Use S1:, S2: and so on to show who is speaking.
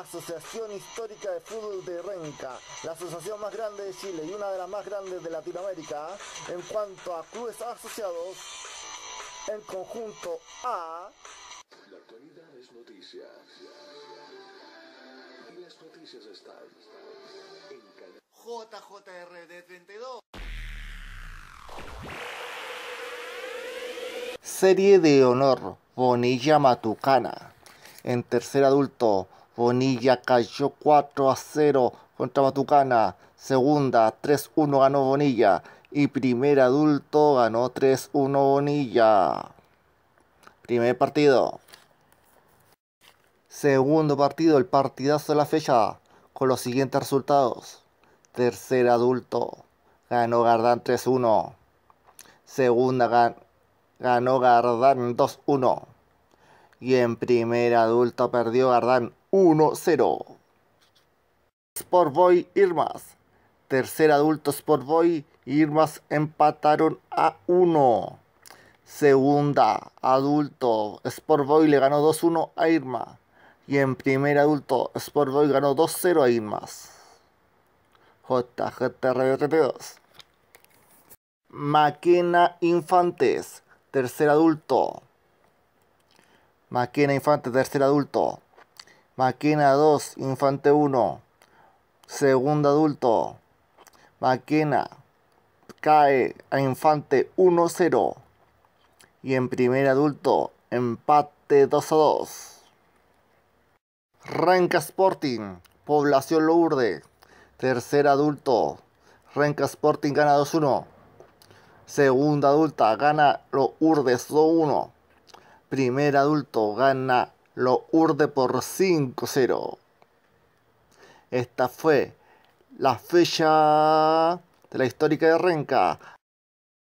S1: Asociación Histórica de Fútbol de Renca, la asociación más grande de Chile y una de las más grandes de Latinoamérica en cuanto a clubes asociados en conjunto a... La actualidad es noticia. Y las noticias están en JJRD 32. Serie de honor, Bonilla Matucana. En tercer adulto, Bonilla cayó 4 a 0 contra Matucana. Segunda, 3-1 ganó Bonilla. Y primer adulto ganó 3-1 Bonilla. Primer partido. Segundo partido, el partidazo de la fecha. Con los siguientes resultados. Tercer adulto. Ganó Gardán 3-1. Segunda ganó Gardán 2-1. Y en primer adulto perdió Gardán 1-0. Sportboy Irmas. Tercer adulto Sportboy Irmas empataron a 1. Segunda adulto Sportboy le ganó 2-1 a Irma. Y en primer adulto Sportboy ganó 2-0 a Irmas. JJRB32. Maquena Infantes, tercer adulto. Maquena Infantes, tercer adulto. Máquina 2, infante 1. Segundo adulto. Maquina cae a infante 1-0. Y en primer adulto, empate 2 2. Renca Sporting, Población Lourdes. Tercer adulto, Renca Sporting gana 2-1. Segunda adulta gana Lourdes 2-1. Primer adulto gana lo urde por 5-0. Esta fue la fecha de la histórica de Renca.